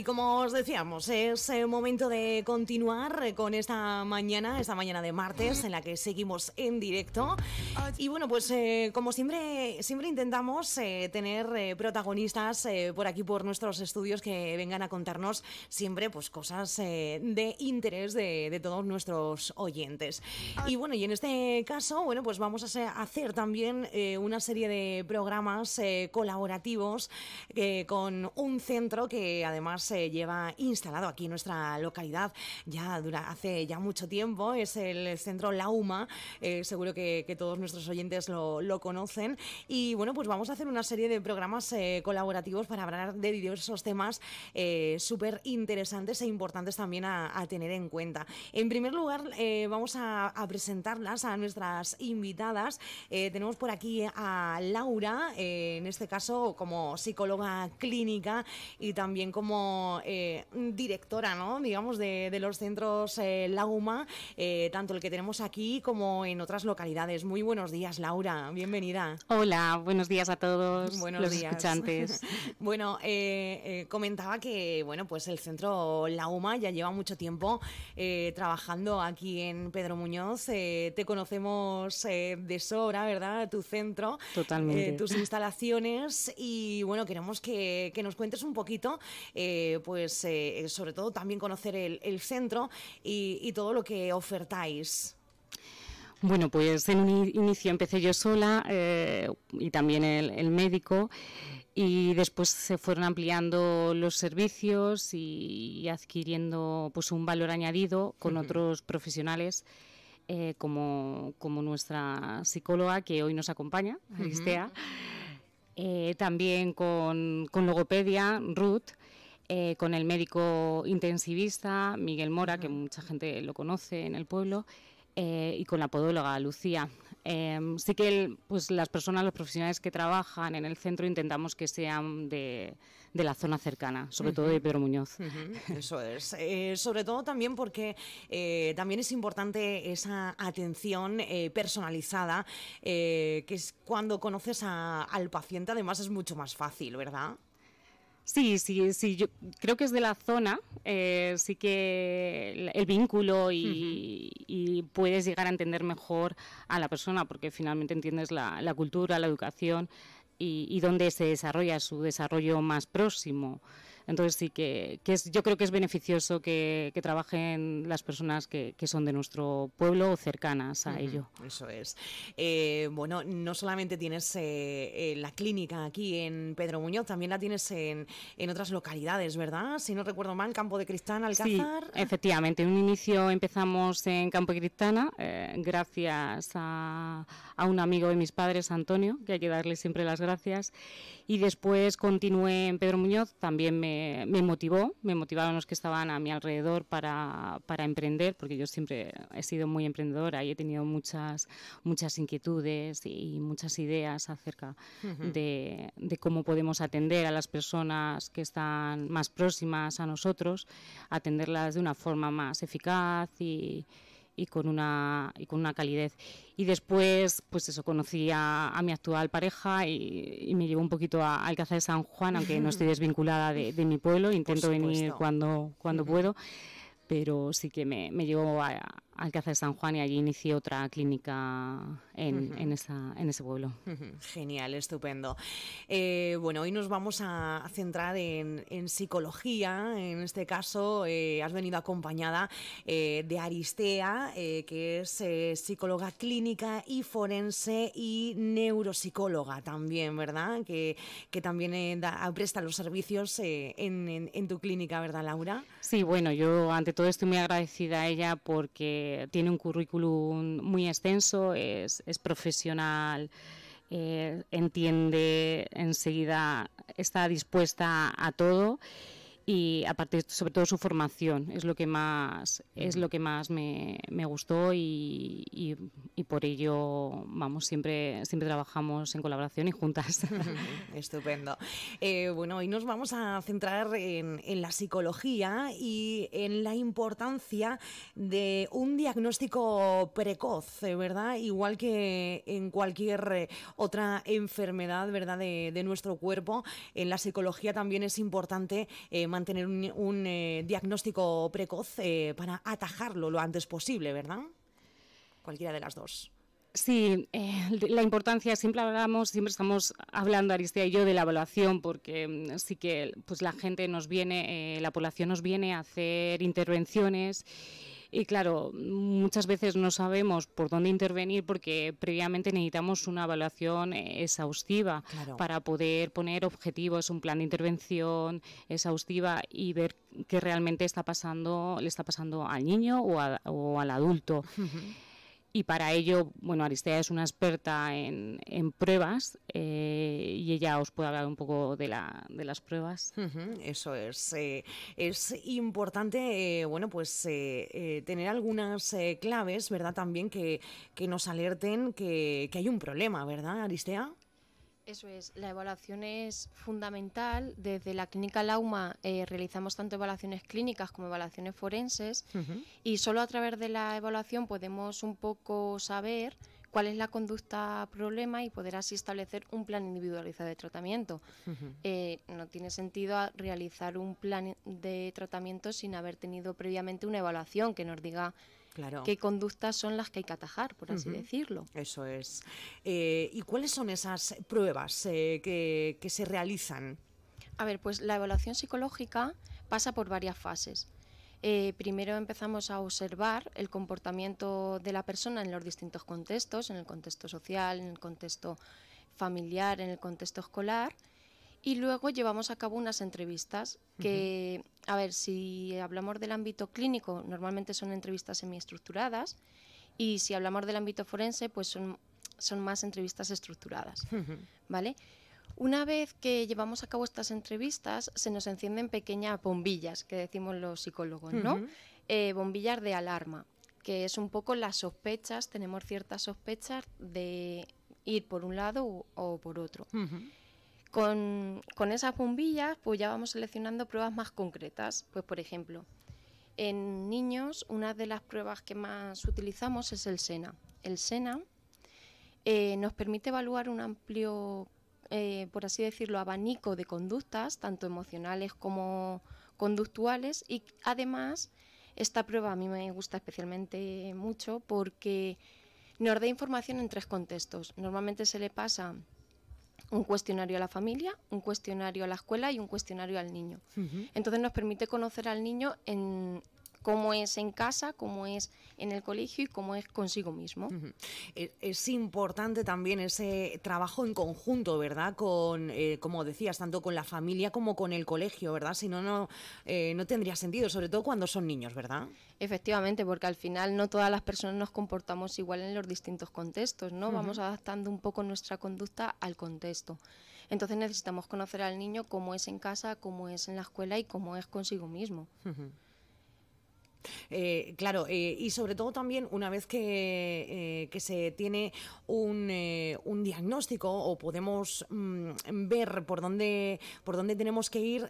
Y como os decíamos, es eh, momento de continuar eh, con esta mañana, esta mañana de martes en la que seguimos en directo. Y bueno, pues eh, como siempre, siempre intentamos tener protagonistas por aquí, por nuestros estudios, que vengan a contarnos siempre pues cosas de interés de, todos nuestros oyentes. Y bueno, y en este caso, bueno, pues vamos a hacer también una serie de programas colaborativos con un centro que además se lleva instalado aquí en nuestra localidad ya dura, hace ya mucho tiempo. Es el centro Lauma, eh, seguro que, todos nuestros oyentes lo, conocen. Y bueno, pues vamos a hacer una serie de programas eh, colaborativos para hablar de diversos temas eh, súper interesantes e importantes también a, tener en cuenta. En primer lugar, vamos a, a, presentarlas a nuestras invitadas. tenemos por aquí a Laura, en este caso como psicóloga clínica y también como eh, directora, ¿no? digamos, de, los centros eh, Laguma, eh, tanto el que tenemos aquí como en otras localidades. Muy buenos días, Laura, bienvenida. Hola, buenos días a todos buenos los días. escuchantes. bueno, eh, comentaba que bueno, pues el centro lauma ya lleva mucho tiempo trabajando aquí en Pedro Muñoz. te conocemos de sobra, ¿verdad? Tu centro, Totalmente. tus instalaciones y bueno, queremos que, nos cuentes un poquito eh, pues eh, sobre todo también conocer el, centro y, todo lo que ofertáis. Bueno, pues en un inicio empecé yo sola eh, y también el, médico y después se fueron ampliando los servicios y, adquiriendo pues un valor añadido con otros profesionales como, nuestra psicóloga que hoy nos acompaña, Aristea, también con, con, Logopedia, Ruth, eh, con el médico intensivista Miguel Mora, que mucha gente lo conoce en el pueblo, eh, y con la podóloga Lucía. Em, sé que pues, las personas, los profesionales que trabajan en el centro intentamos que sean de, la zona cercana, sobre todo de Pedro Muñoz. Eso es. Eh, sobre todo también porque también es importante esa atención personalizada, que es cuando conoces al paciente además es mucho más fácil, ¿verdad? Sí, sí, sí, creo que es de la zona, eh, sí que el, vínculo y, puedes llegar a entender mejor a la persona porque finalmente entiendes la, cultura, la educación y, y dónde se desarrolla su desarrollo más próximo. Entonces sí que, es, yo creo que es beneficioso que, trabajen las personas que, son de nuestro pueblo o cercanas a ello. Eso es. Eh, bueno, no solamente tienes eh, eh, la clínica aquí en Pedro Muñoz, también la tienes en, en, otras localidades, ¿verdad? Si no recuerdo mal, Campo de Cristana, Alcázar. Sí, efectivamente. En un inicio empezamos en Campo de Cristana, gracias a, a un amigo de mis padres, Antonio, que hay que darle siempre las gracias. Y después continué en Pedro Muñoz, también me me, motivó, me motivaron los que estaban a mi alrededor para, para, emprender, porque yo siempre he sido muy emprendedora y he tenido muchas, muchas inquietudes y muchas ideas acerca de, cómo podemos atender a las personas que están más próximas a nosotros, atenderlas de una forma más eficaz y, y con una, y con una calidez. Y después, pues eso, conocí a, mi actual pareja y, me llevó un poquito a Alcázar de San Juan, aunque no estoy desvinculada de, mi pueblo, intento venir cuando, cuando puedo pero sí que me, me llevó a, a de San Juan y allí inicié otra clínica en, esa, en ese pueblo. Genial, estupendo. Eh, bueno, hoy nos vamos a centrar en, psicología. En este caso, eh, has venido acompañada eh, de Aristea, que es psicóloga clínica y forense y neuropsicóloga también, ¿verdad? Que, que también presta los servicios en tu clínica, ¿verdad, Laura? Sí, bueno, yo ante todo estoy muy agradecida a ella porque tiene un currículum muy extenso, es, profesional, eh, entiende enseguida, está dispuesta a todo y aparte sobre todo su formación es lo que más es lo que más me, me gustó y, y, por ello vamos siempre siempre trabajamos en colaboración y juntas estupendo eh, bueno hoy nos vamos a centrar en, en, la psicología y en la importancia de un diagnóstico precoz eh, verdad igual que en cualquier eh, otra enfermedad verdad de, de nuestro cuerpo en la psicología también es importante tener un, eh, diagnóstico precoz eh, para atajarlo lo antes posible, ¿verdad? Cualquiera de las dos. Sí, eh, la importancia, siempre hablamos, siempre estamos hablando, Aristea y yo, de la evaluación, porque mm, sí que pues, la gente nos viene, la población nos viene a hacer intervenciones y claro, muchas veces no sabemos por dónde intervenir porque previamente necesitamos una evaluación eh, exhaustiva para poder poner objetivos, un plan de intervención exhaustiva y ver qué realmente está pasando, le está pasando al niño o, al adulto. Y para ello, bueno, Aristea es una experta en, pruebas eh, y ella os puede hablar un poco de, la, de las pruebas. eso es. Eh, es importante, eh, bueno, pues tener algunas claves, ¿verdad? También que, que nos alerten que hay un problema, ¿verdad, Aristea? Eso es, la evaluación es fundamental. Desde la clínica Lauma eh, realizamos tanto evaluaciones clínicas como evaluaciones forenses y solo a través de la evaluación podemos un poco saber cuál es la conducta problema y poder así establecer un plan individualizado de tratamiento. Eh, no tiene sentido realizar un plan de tratamiento sin haber tenido previamente una evaluación que nos diga qué conductas son las que hay que atajar, por así decirlo. Eso es. Eh, ¿Y cuáles son esas pruebas eh, que, se realizan? A ver, pues la evaluación psicológica pasa por varias fases. Eh, primero empezamos a observar el comportamiento de la persona en los distintos contextos, en el contexto social, en el contexto familiar, en el contexto escolar, y luego llevamos a cabo unas entrevistas que, a ver, si hablamos del ámbito clínico, normalmente son entrevistas semiestructuradas y si hablamos del ámbito forense, pues son, son más entrevistas estructuradas, ¿vale? Una vez que llevamos a cabo estas entrevistas, se nos encienden pequeñas bombillas, que decimos los psicólogos, ¿no? Eh, bombillas de alarma, que es un poco las sospechas, tenemos ciertas sospechas de ir por un lado o, por otro. Con, esas bombillas pues ya vamos seleccionando pruebas más concretas. Pues por ejemplo, en niños una de las pruebas que más utilizamos es el SENA. El SENA eh, nos permite evaluar un amplio, eh, por así decirlo, abanico de conductas, tanto emocionales como conductuales y además esta prueba a mí me gusta especialmente mucho porque nos da información en tres contextos. Normalmente se le pasa un cuestionario a la familia, un cuestionario a la escuela y un cuestionario al niño. Entonces nos permite conocer al niño en, cómo es en casa, cómo es en el colegio y cómo es consigo mismo. Eh, es importante también ese trabajo en conjunto, ¿verdad? Con, eh, como decías, tanto con la familia como con el colegio, ¿verdad? Si no, eh, no, tendría sentido, sobre todo cuando son niños, ¿verdad? Efectivamente, porque al final no todas las personas nos comportamos igual en los distintos contextos, ¿no? Vamos adaptando un poco nuestra conducta al contexto. Entonces necesitamos conocer al niño cómo es en casa, cómo es en la escuela y cómo es consigo mismo. Eh, claro, eh, y sobre todo también una vez que, eh, se tiene un, diagnóstico o podemos mm, ver por dónde, por dónde tenemos que ir,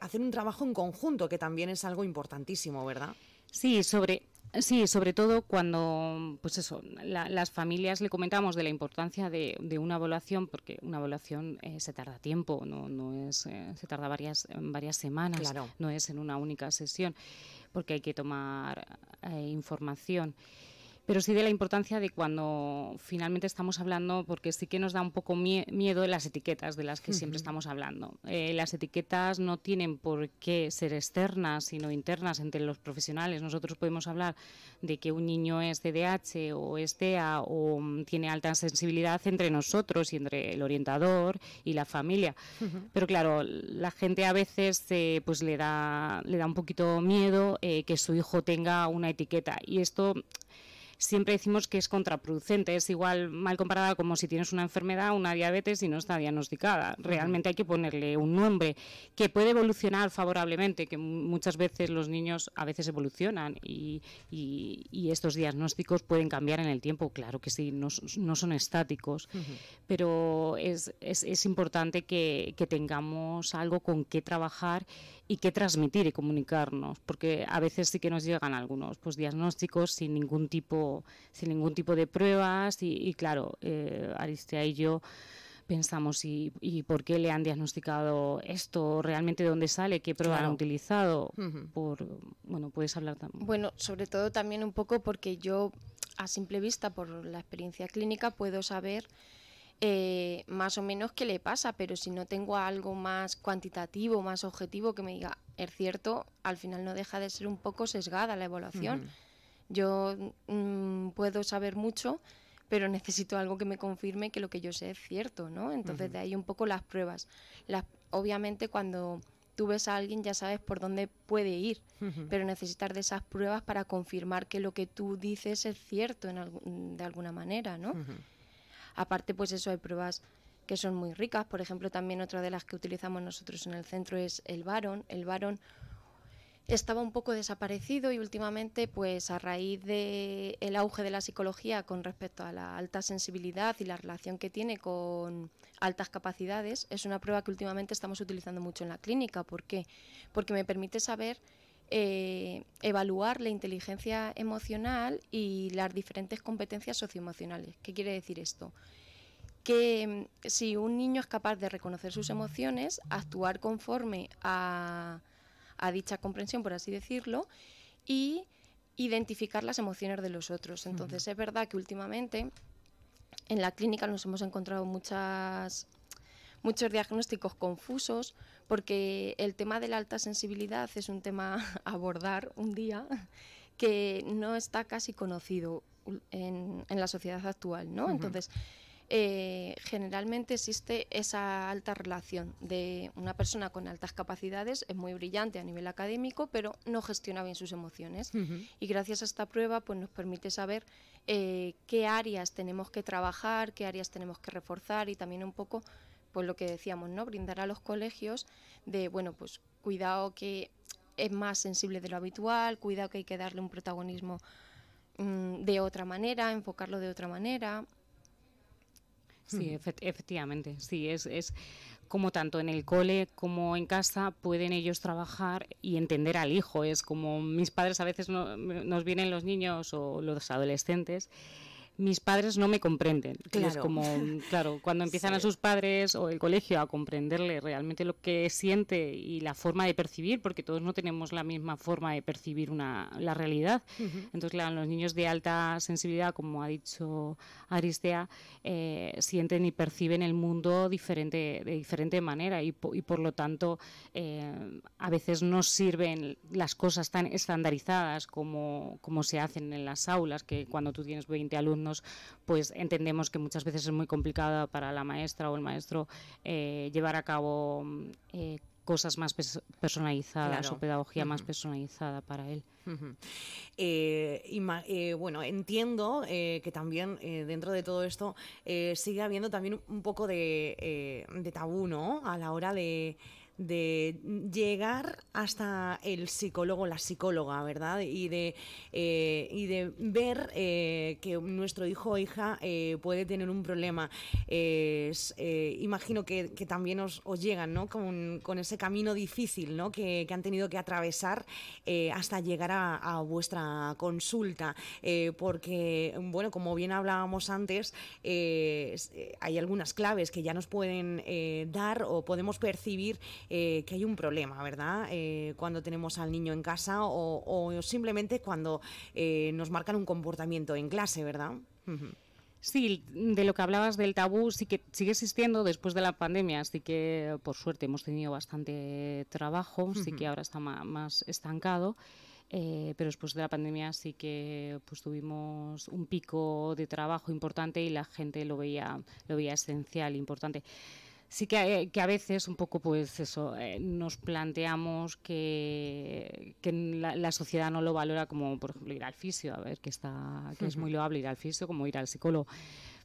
hacer un trabajo en conjunto, que también es algo importantísimo, ¿verdad? Sí, sobre, Sí, sobre todo cuando, pues eso, las familias le comentamos de la importancia de, de una evaluación, porque una evaluación se tarda tiempo, no, no es, se tarda varias, varias semanas, claro. no es en una única sesión porque hay que tomar eh, información pero sí de la importancia de cuando finalmente estamos hablando, porque sí que nos da un poco miedo las etiquetas de las que siempre estamos hablando. Eh, las etiquetas no tienen por qué ser externas, sino internas entre los profesionales. Nosotros podemos hablar de que un niño es DH o es TEA o mm, tiene alta sensibilidad entre nosotros y entre el orientador y la familia. Pero claro, la gente a veces eh, pues le da, le da un poquito miedo eh, que su hijo tenga una etiqueta y esto siempre decimos que es contraproducente. Es igual mal comparada como si tienes una enfermedad, una diabetes y no está diagnosticada. Realmente hay que ponerle un nombre que puede evolucionar favorablemente, que muchas veces los niños a veces evolucionan y, estos diagnósticos pueden cambiar en el tiempo. Claro que sí, no, son estáticos, pero es, importante que, que tengamos algo con qué trabajar y qué transmitir y comunicarnos, porque a veces sí que nos llegan algunos pues, diagnósticos sin ningún tipo, sin ningún tipo de pruebas y, claro, eh, Aristea y yo pensamos ¿y, y, por qué le han diagnosticado esto, realmente de dónde sale, qué prueba han utilizado. por, bueno, puedes hablar también. Bueno, sobre todo también un poco porque yo a simple vista, por la experiencia clínica, puedo saber eh, más o menos qué le pasa, pero si no tengo algo más cuantitativo, más objetivo que me diga, es cierto, al final no deja de ser un poco sesgada la evaluación. Yo mm, puedo saber mucho, pero necesito algo que me confirme que lo que yo sé es cierto, ¿no? Entonces de ahí un poco las pruebas. Las, obviamente cuando tú ves a alguien ya sabes por dónde puede ir, pero necesitar de esas pruebas para confirmar que lo que tú dices es cierto de alguna manera, ¿no? Aparte, pues eso, hay pruebas que son muy ricas. Por ejemplo, también otra de las que utilizamos nosotros en el centro es el varón. El varón estaba un poco desaparecido y últimamente, pues a raíz del auge de la psicología con respecto a la alta sensibilidad y la relación que tiene con altas capacidades, es una prueba que últimamente estamos utilizando mucho en la clínica. ¿Por qué? Porque me permite saber eh, evaluar la inteligencia emocional y las diferentes competencias socioemocionales. ¿Qué quiere decir esto? Que mm, si un niño es capaz de reconocer sus emociones, actuar conforme a, dicha comprensión, por así decirlo, y identificar las emociones de los otros. Entonces, es verdad que últimamente en la clínica nos hemos encontrado muchas, muchos diagnósticos confusos porque el tema de la alta sensibilidad es un tema a abordar un día que no está casi conocido en, la sociedad actual, ¿no? Entonces, eh, generalmente existe esa alta relación de una persona con altas capacidades, es muy brillante a nivel académico, pero no gestiona bien sus emociones. Y gracias a esta prueba pues, nos permite saber eh, qué áreas tenemos que trabajar, qué áreas tenemos que reforzar y también un poco pues lo que decíamos, ¿no? Brindar a los colegios de, bueno, pues cuidado que es más sensible de lo habitual, cuidado que hay que darle un protagonismo mm, de otra manera, enfocarlo de otra manera. Sí, efectivamente, sí, es, es como tanto en el cole como en casa pueden ellos trabajar y entender al hijo. Es como mis padres a veces nos vienen los niños o los adolescentes mis padres no me comprenden. Claro. como, claro, cuando empiezan a sus padres o el colegio a comprenderle realmente lo que siente y la forma de percibir, porque todos no tenemos la misma forma de percibir una, la realidad. Entonces, claro, los niños de alta sensibilidad, como ha dicho Aristea, eh, sienten y perciben el mundo diferente, de diferente manera y, por lo tanto eh, a veces no sirven las cosas tan estandarizadas como, como se hacen en las aulas, que cuando tú tienes 20 alumnos pues entendemos que muchas veces es muy complicada para la maestra o el maestro eh, llevar a cabo mm, eh, cosas más personalizadas o pedagogía más personalizada para él. Eh, bueno, entiendo que también dentro de todo esto sigue habiendo también un poco de, tabú, A la hora de de llegar hasta el psicólogo, la psicóloga, ¿verdad? Y de, eh, y de ver eh, que nuestro hijo o hija eh, puede tener un problema. imagino que, también os, llegan, Con, ese camino difícil, Que, han tenido que atravesar hasta llegar a, a vuestra consulta. porque, bueno, como bien hablábamos antes, hay algunas claves que ya nos pueden dar o podemos percibir eh, que hay un problema, ¿verdad? Eh, cuando tenemos al niño en casa o, simplemente cuando eh, nos marcan un comportamiento en clase, ¿verdad? Sí, de lo que hablabas del tabú, sí que sigue existiendo después de la pandemia, así que por suerte hemos tenido bastante trabajo, sí que ahora está más estancado. pero después de la pandemia sí que pues, tuvimos un pico de trabajo importante y la gente lo veía, lo veía esencial, importante sí que, eh, que, a veces un poco pues eso, eh, nos planteamos que, que la, sociedad no lo valora como por ejemplo ir al fisio, a ver que está, que es muy loable ir al fisio como ir al psicólogo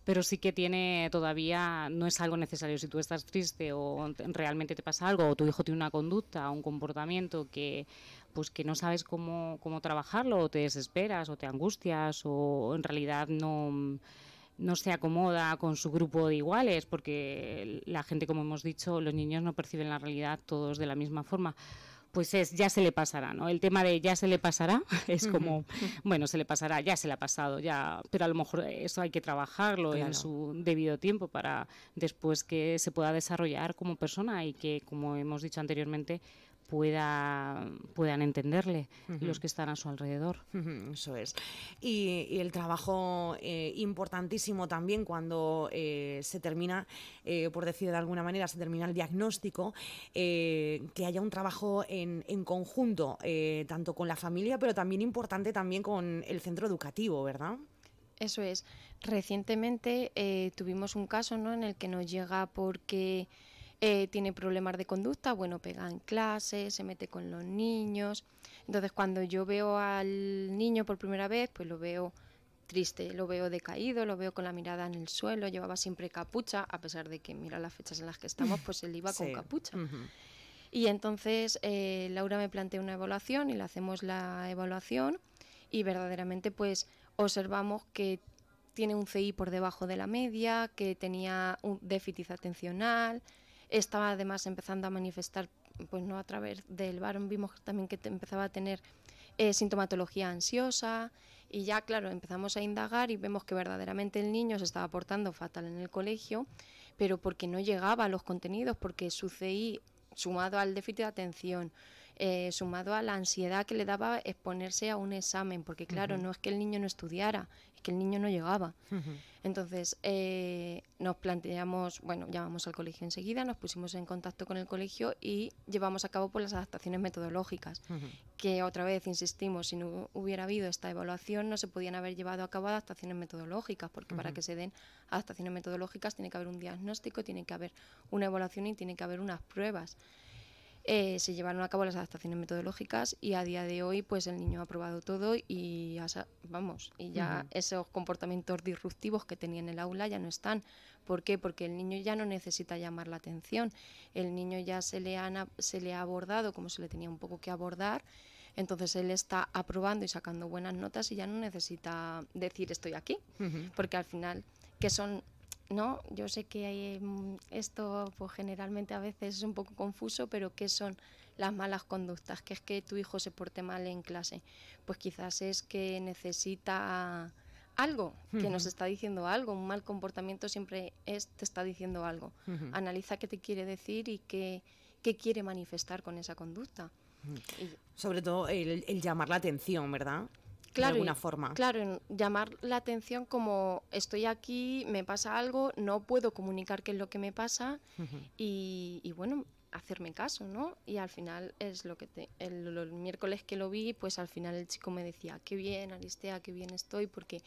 pero sí que tiene todavía, no es algo necesario. Si tú estás triste o realmente te pasa algo, o tu hijo tiene una conducta, un comportamiento que pues que no sabes cómo, cómo trabajarlo, o te desesperas, o te angustias, o en realidad no no se acomoda con su grupo de iguales, porque la gente, como hemos dicho, los niños no perciben la realidad todos de la misma forma. Pues es ya se le pasará, ¿no? El tema de ya se le pasará es como, bueno, se le pasará, ya se le ha pasado, ya, pero a lo mejor eso hay que trabajarlo en su debido tiempo para después que se pueda desarrollar como persona y que, como hemos dicho anteriormente, pueda, puedan entenderle los que están a su alrededor. eso es. Y, el trabajo eh, importantísimo también cuando eh, se termina, eh, por decir de alguna manera, se termina el diagnóstico, que haya un trabajo en, en conjunto, tanto con la familia, pero también importante también con el centro educativo, ¿verdad? Eso es. Recientemente tuvimos un caso en el que nos llega porque eh, tiene problemas de conducta, bueno, pega en clases, se mete con los niños. Entonces cuando yo veo al niño por primera vez, pues lo veo triste, lo veo decaído, lo veo con la mirada en el suelo, llevaba siempre capucha, a pesar de que mira las fechas en las que estamos, pues él iba con capucha. Y entonces eh, Laura me plantea una evaluación y le hacemos la evaluación y verdaderamente pues observamos que tiene un CI por debajo de la media, que tenía un déficit atencional, estaba además empezando a manifestar, pues no a través del varón, vimos también que empezaba a tener eh, sintomatología ansiosa y ya claro, empezamos a indagar y vemos que verdaderamente el niño se estaba portando fatal en el colegio, pero porque no llegaba a los contenidos, porque su CI sumado al déficit de atención, eh, sumado a la ansiedad que le daba exponerse a un examen, porque claro, no es que el niño no estudiara, es que el niño no llegaba. Entonces eh, nos planteamos, bueno, llamamos al colegio enseguida, nos pusimos en contacto con el colegio y llevamos a cabo por pues, las adaptaciones metodológicas, que otra vez, insistimos, si no hubiera habido esta evaluación no se podían haber llevado a cabo adaptaciones metodológicas, porque para que se den adaptaciones metodológicas tiene que haber un diagnóstico, tiene que haber una evaluación y tiene que haber unas pruebas. Eh, se llevaron a cabo las adaptaciones metodológicas y a día de hoy pues el niño ha aprobado todo y vamos y ya esos comportamientos disruptivos que tenía en el aula ya no están ¿por qué? porque el niño ya no necesita llamar la atención el niño ya se le se le ha abordado como se le tenía un poco que abordar entonces él está aprobando y sacando buenas notas y ya no necesita decir estoy aquí porque al final que son ¿no? Yo sé que mm, esto pues, generalmente a veces es un poco confuso, pero ¿qué son las malas conductas? Que es que tu hijo se porte mal en clase. Pues quizás es que necesita algo, que nos está diciendo algo, un mal comportamiento siempre te está diciendo algo. Analiza qué te quiere decir y qué, quiere manifestar con esa conducta. Sobre todo el, llamar la atención, ¿verdad? claro, forma. Claro, llamar la atención como estoy aquí, me pasa algo, no puedo comunicar qué es lo que me pasa y, bueno, hacerme caso, ¿no? Y al final es lo que el, el, miércoles que lo vi, pues al final el chico me decía, ah, qué bien, Aristea, qué bien estoy, porque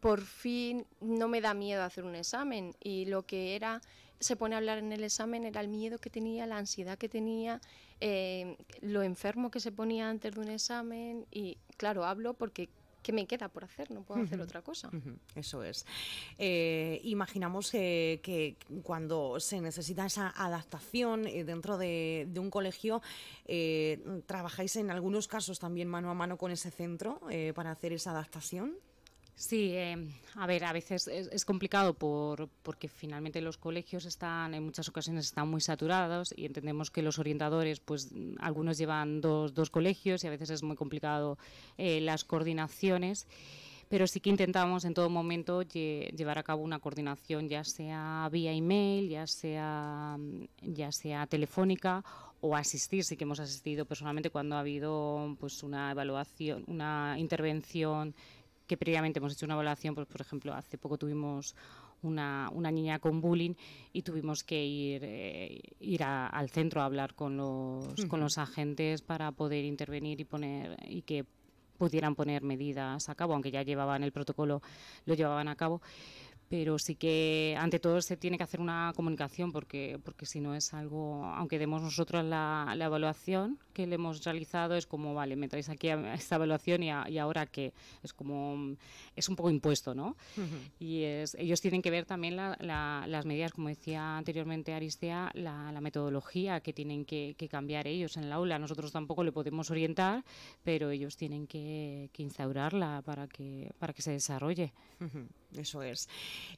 por fin no me da miedo hacer un examen y lo que era se pone a hablar en el examen era el miedo que tenía, la ansiedad que tenía, eh, lo enfermo que se ponía antes de un examen y claro, hablo porque ¿qué me queda por hacer? No puedo hacer otra cosa. Eso es. Eh, imaginamos que cuando se necesita esa adaptación eh, dentro de, de, un colegio, trabajáis en algunos casos también mano a mano con ese centro para hacer esa adaptación. Sí, em, a ver, a veces es, complicado por, porque finalmente los colegios están, en muchas ocasiones están muy saturados y entendemos que los orientadores, pues algunos llevan dos, dos colegios y a veces es muy complicado eh, las coordinaciones pero sí que intentamos en todo momento llevar a cabo una coordinación, ya sea vía email, ya sea, ya sea telefónica o asistir, sí que hemos asistido personalmente cuando ha habido pues una evaluación, una intervención que previamente hemos hecho una evaluación, pues por ejemplo, hace poco tuvimos una, niña con bullying y tuvimos que ir, eh, ir al centro a hablar con los, con los agentes para poder intervenir y poner y que pudieran poner medidas a cabo, aunque ya llevaban el protocolo, lo llevaban a cabo pero sí que ante todo se tiene que hacer una comunicación porque, porque si no es algo, aunque demos nosotros la, evaluación que le hemos realizado, es como, vale, me aquí esta evaluación y, ahora que es como, es un poco impuesto, ¿no? Y ellos tienen que ver también la, las medidas, como decía anteriormente Aristea, la, metodología que tienen que, cambiar ellos en el aula, nosotros tampoco le podemos orientar, pero ellos tienen que, que instaurarla para que, para que se desarrolle. Eso es.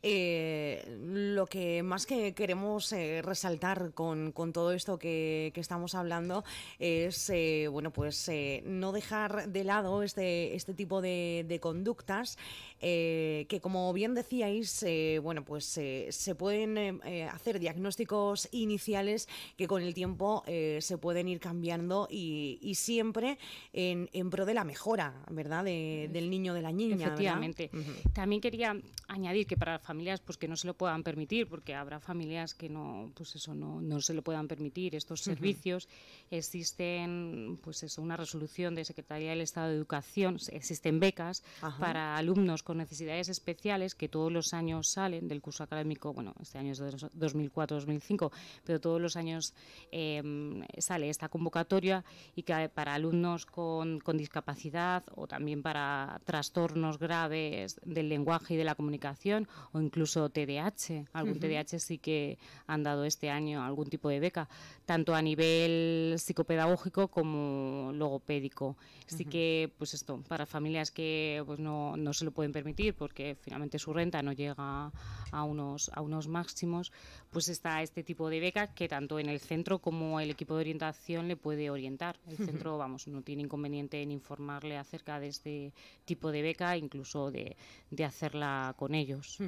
Eh, lo que más que queremos eh, resaltar con, todo esto que, estamos hablando es, eh, bueno, pues no dejar de lado este, este tipo de, conductas que, como bien decíais, bueno, pues se pueden hacer diagnósticos iniciales que con el tiempo se pueden ir cambiando y, siempre en, pro de la mejora, ¿verdad? del niño, de la niña. Efectivamente. También quería añadir que para familias pues que no se lo puedan permitir, porque habrá familias que no, pues eso, no, se lo puedan permitir estos servicios, existen pues eso, una resolución de Secretaría del Estado de Educación, existen becas para alumnos con necesidades especiales que todos los años salen del curso académico, bueno, este año es 2004-2005, pero todos los años em, sale esta convocatoria y que para alumnos con, con discapacidad o también para trastornos graves del lenguaje y de la comunicación o incluso TDAH Algún TDAH sí que han dado este año algún tipo de beca, tanto a nivel psicopedagógico como logopédico. Así que, pues esto, para familias que pues no, se lo pueden permitir porque finalmente su renta no llega a unos, a unos máximos, pues está este tipo de beca que tanto en el centro como el equipo de orientación le puede orientar. El centro, vamos, no tiene inconveniente en informarle acerca de este tipo de beca, incluso de, de hacerla con ellos.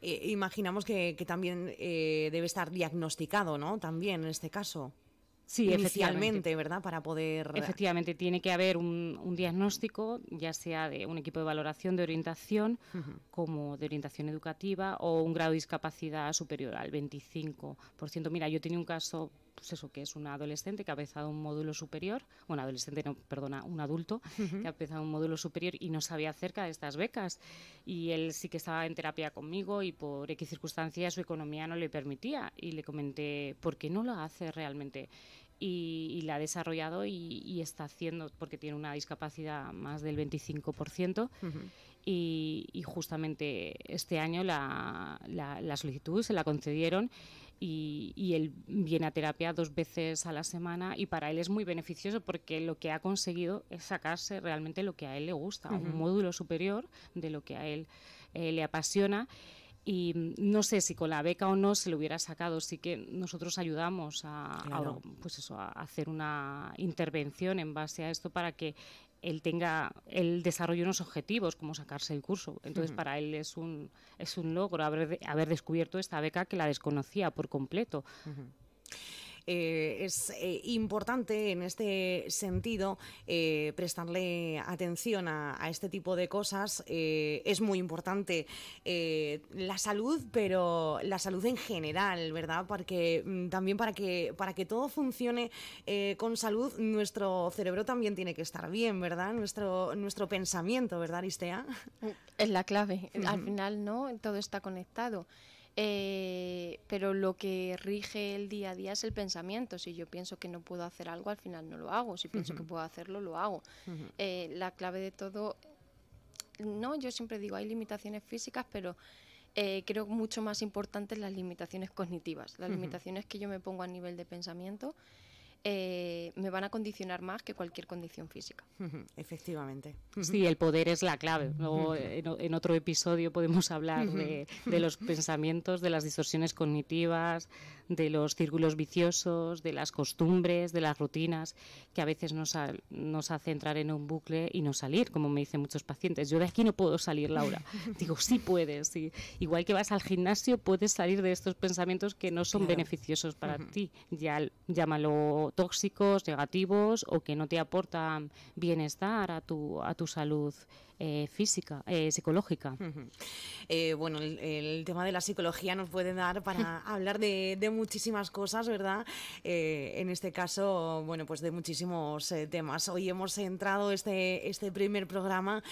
Eh, imaginamos que, también eh, debe estar diagnosticado, ¿no? También en este caso. Sí, inicialmente ¿verdad? Para poder. Efectivamente, tiene que haber un, diagnóstico, ya sea de un equipo de valoración de orientación, como de orientación educativa, o un grado de discapacidad superior al 25%. Mira, yo tenía un caso pues eso, que es una adolescente que ha empezado un módulo superior, bueno, adolescente, no, perdona, un adulto que ha empezado un módulo superior y no sabía acerca de estas becas. Y él sí que estaba en terapia conmigo y por X circunstancias su economía no le permitía. Y le comenté, ¿por qué no lo hace realmente? Y, la ha desarrollado y, está haciendo, porque tiene una discapacidad más del 25%, y, justamente este año la, la, la solicitud se la concedieron y, él viene a terapia dos veces a la semana y para él es muy beneficioso porque lo que ha conseguido es sacarse realmente lo que a él le gusta, un módulo superior de lo que a él eh, le apasiona y mm, no sé si con la beca o no se lo hubiera sacado. Sí que nosotros ayudamos a, a pues eso, a hacer una intervención en base a esto para que él tenga, él desarrolla unos objetivos, como sacarse el curso. Entonces, para él es un, es un logro haber, haber descubierto esta beca que la desconocía por completo. Eh, es eh, importante en este sentido eh, prestarle atención a, a, este tipo de cosas. es muy importante la salud, pero la salud en general, ¿verdad? Porque mm, también para que, para que todo funcione con salud, nuestro cerebro también tiene que estar bien, ¿verdad? Nuestro, nuestro pensamiento, ¿verdad, Aristea? Es la clave. Al final, ¿no? Todo está conectado. Eh, pero lo que rige el día a día es el pensamiento. Si yo pienso que no puedo hacer algo, al final no lo hago. Si pienso que puedo hacerlo, lo hago. Eh, la clave de todo, no, yo siempre digo, hay limitaciones físicas, pero eh, creo mucho más importantes las limitaciones cognitivas, las limitaciones que yo me pongo a nivel de pensamiento eh, me van a condicionar más que cualquier condición física. Efectivamente. Sí, el poder es la clave. Luego, eh, en, otro episodio podemos hablar de, los pensamientos, de las distorsiones cognitivas, de los círculos viciosos, de las costumbres, de las rutinas, que a veces nos, hace entrar en un bucle y no salir, como me dicen muchos pacientes. Yo de aquí no puedo salir, Laura. Digo, sí puedes. Igual que vas al gimnasio, puedes salir de estos pensamientos que no son beneficiosos para ti. Ya llámalo tóxicos, negativos o que no te aportan bienestar a tu, a tu salud eh, física, eh, psicológica. Eh, bueno, el, tema de la psicología nos puede dar para hablar de, muchísimas cosas, ¿verdad? en este caso, bueno, pues de muchísimos temas. Hoy hemos entrado este, este primer programa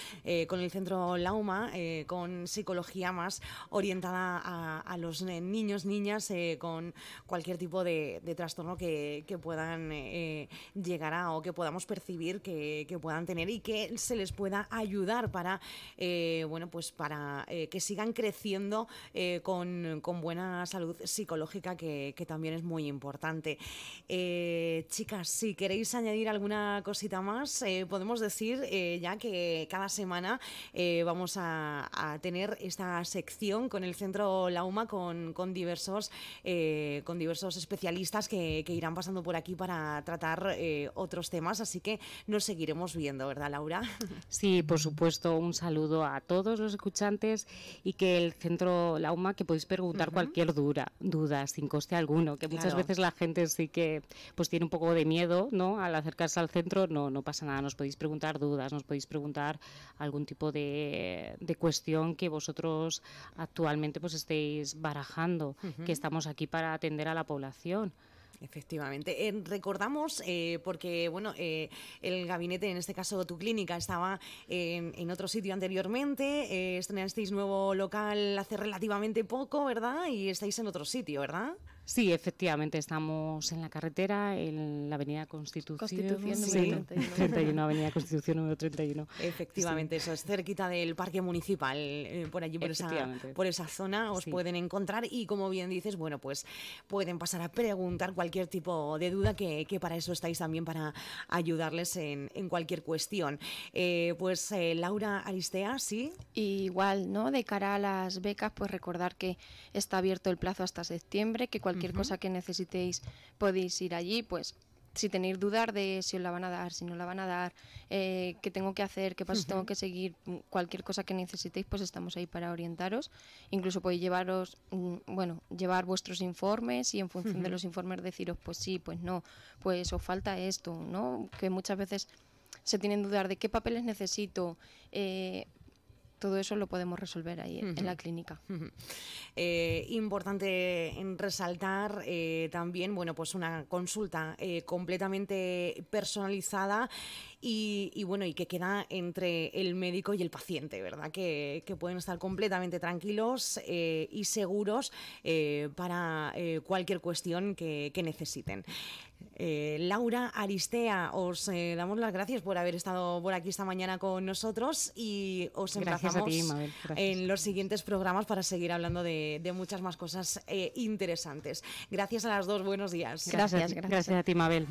con el Centro Lauma, con psicología más orientada a, los niños, niñas, con cualquier tipo de, trastorno que, puedan llegar a o que podamos percibir que puedan tener y que se les pueda ayudar para, eh, bueno, pues para eh, que sigan creciendo eh, con, buena salud psicológica, que, también es muy importante. chicas, si queréis añadir alguna cosita más, podemos decir ya que cada semana vamos a, tener esta sección con el Centro Lauma, con, con diversos, con diversos especialistas que, irán pasando por aquí para tratar otros temas, así que nos seguiremos viendo, ¿verdad, Laura? Sí, por supuesto un saludo a todos los escuchantes y que el Centro UMA que podéis preguntar cualquier dura, duda sin coste alguno, que muchas veces la gente sí que pues tiene un poco de miedo ¿no? al acercarse al centro. No, no pasa nada, nos podéis preguntar dudas, nos podéis preguntar algún tipo de, de cuestión que vosotros actualmente pues estéis barajando, que estamos aquí para atender a la población. Efectivamente. Eh, recordamos, eh, porque bueno, eh, el gabinete, en este caso tu clínica, estaba en, en otro sitio anteriormente, estrenasteis nuevo local hace relativamente poco, ¿verdad? Y estáis en otro sitio, ¿verdad? Sí, efectivamente, estamos en la carretera, en la Avenida Constitución. número 31. Avenida Constitución número 31. Efectivamente, eso es cerquita del Parque Municipal, eh, por allí, por esa, por esa zona, os pueden encontrar y, como bien dices, bueno, pues pueden pasar a preguntar cualquier tipo de duda, que, para eso estáis también, para ayudarles en, cualquier cuestión. Eh, pues, eh, Laura Aristea, ¿sí? igual, ¿no? De cara a las becas, pues recordar que está abierto el plazo hasta septiembre, que cualquier cualquier cosa que necesitéis podéis ir allí, pues si tenéis dudas de si os la van a dar, si no la van a dar, eh, qué tengo que hacer, qué pasos tengo que seguir, mm, cualquier cosa que necesitéis, pues estamos ahí para orientaros. Incluso podéis llevaros, mm, bueno, llevar vuestros informes y en función de los informes deciros, pues sí, pues no, pues os falta esto, ¿no? Que muchas veces se tienen dudas de qué papeles necesito, eh, todo eso lo podemos resolver ahí en la clínica. Eh, importante resaltar eh, también, bueno, pues una consulta eh, completamente personalizada y, bueno, y que queda entre el médico y el paciente, ¿verdad? Que, pueden estar completamente tranquilos eh, y seguros eh, para eh, cualquier cuestión que, necesiten. Laura Aristea, os damos las gracias por haber estado por aquí esta mañana con nosotros y os emplazamos en los siguientes programas para seguir hablando de, muchas más cosas interesantes. Gracias a las dos, buenos días. gracias, gracias. gracias a ti, Mabel.